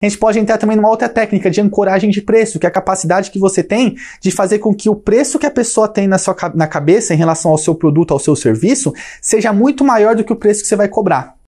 A gente pode entrar também numa outra técnica de ancoragem de preço, que é a capacidade que você tem de fazer com que o preço que a pessoa tem na, sua, na cabeça em relação ao seu produto, ao seu serviço, seja muito maior do que o preço que você vai cobrar.